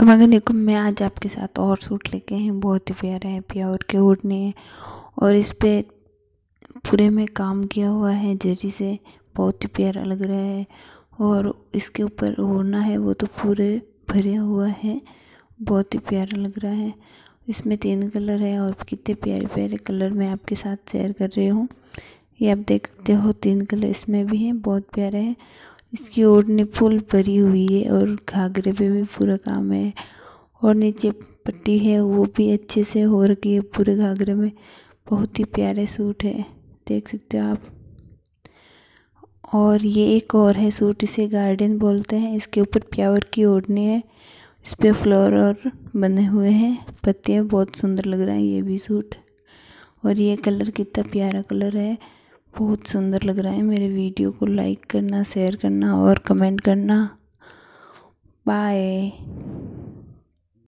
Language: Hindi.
देखो मैं आज आपके साथ और सूट लेके हैं बहुत ही प्यारा है प्यार के उड़ने हैं और इस पर पूरे में काम किया हुआ है जरी से बहुत ही प्यारा लग रहा है और इसके ऊपर ओढ़ना है वो तो पूरे भरे हुआ है बहुत ही प्यारा लग रहा है इसमें तीन कलर है और कितने प्यारे प्यारे कलर मैं आपके साथ शेयर कर रही हूँ ये आप देखते हो तीन कलर इसमें भी हैं बहुत प्यारे हैं इसकी ओढ़नी फुल भरी हुई है और घाघरे पे भी पूरा काम है और नीचे पट्टी है वो भी अच्छे से हो रखी है पूरे घाघरे में बहुत ही प्यारे सूट है देख सकते हो आप और ये एक और है सूट इसे गार्डन बोलते हैं इसके ऊपर प्यावर की ओढ़नी है इस पर फ्लोर और बने हुए हैं पत्तियाँ बहुत सुंदर लग रहा है ये भी सूट और ये कलर कितना प्यारा कलर है बहुत सुंदर लग रहा है मेरे वीडियो को लाइक करना शेयर करना और कमेंट करना बाय